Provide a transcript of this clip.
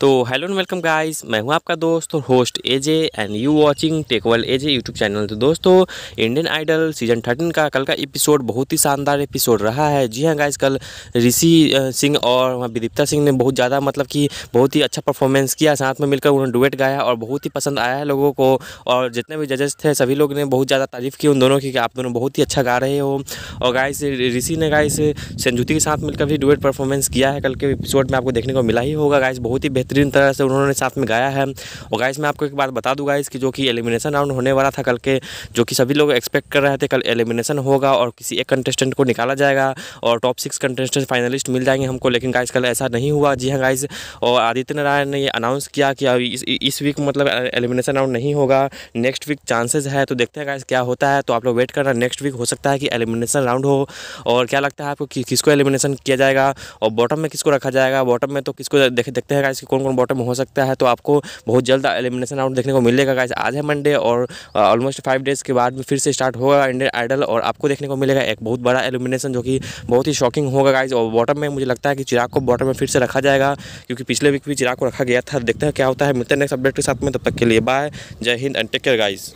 तो hello and welcome guys मैं हूं आपका दोस्त और host AJ and you watching टेकवल एजे यूट्यूब चैनल तो दोस्तों इंडियन आइडल सीजन थर्टीन का कल का एपिसोड बहुत ही शानदार एपिसोड रहा है जी हाँ गाइस कल ऋषि सिंह और वहाँ विदिप्ता सिंह ने बहुत ज़्यादा मतलब कि बहुत ही अच्छा परफॉर्मेंस किया साथ में मिलकर उन्होंने डुएट गाया और बहुत ही पसंद आया है लोगों को और जितने भी जजेस थे सभी लोग ने बहुत ज़्यादा तारीफ़ की उन दोनों की कि आप दोनों बहुत ही अच्छा गा रहे हो और गाइस ऋषि ने गाइस संजुति के साथ मिलकर भी डुएट परफॉर्मेंस किया है कल के एपिसोड में आपको देखने को मिला ही होगा गाइस बहुत ही बेहतर बेहतरीन तरह से उन्होंने साथ में गाया है और गाइस मैं आपको एक बात बता दूँ गाइस कि जो कि एलिमिनेशन राउंड होने वाला था कल के जो कि सभी लोग एक्सपेक्ट कर रहे थे कल एलिमिनेशन होगा और किसी एक कंटेस्टेंट को निकाला जाएगा और टॉप सिक्स कंटेस्टेंट फाइनलिस्ट मिल जाएंगे हमको लेकिन गाइस कल ऐसा नहीं हुआ जी हाँ गाइस और आदित्य नारायण ने ये अनाउंस किया कि इस, वीक मतलब एलिमिनेशन राउंड नहीं होगा नेक्स्ट वीक चांसेज है तो देखते हैं गाइस क्या होता है तो आप लोग वेट करना नेक्स्ट वीक हो सकता है कि एलिमिनेशन राउंड हो और क्या लगता है आपको किसको एलिमिनेशन किया जाएगा और बॉटम में किसको रखा जाएगा बॉटम में तो किसको देख, देखते हैं गाइस कि कौन कौन कौन बॉटम हो सकता है तो आपको बहुत जल्द एलिमिनेशन राउंड देखने को मिलेगा गाइस आज है मंडे और ऑलमोस्ट फाइव डेज़ के बाद में फिर से स्टार्ट होगा इंडियन आइडल और आपको देखने को मिलेगा एक बहुत बड़ा एलिमिनेशन जो कि बहुत ही शॉकिंग होगा गाइज और बॉटम में मुझे लगता है कि चिराग को बॉटम में फिर से रखा जाएगा क्योंकि पिछले वीक भी चिराग को रखा गया था देखते हैं क्या होता है मिलते हैं नेक्स्ट अपडेट के साथ में तब तक के लिए बाय जय हिंद एंड टेक केयर गाइज़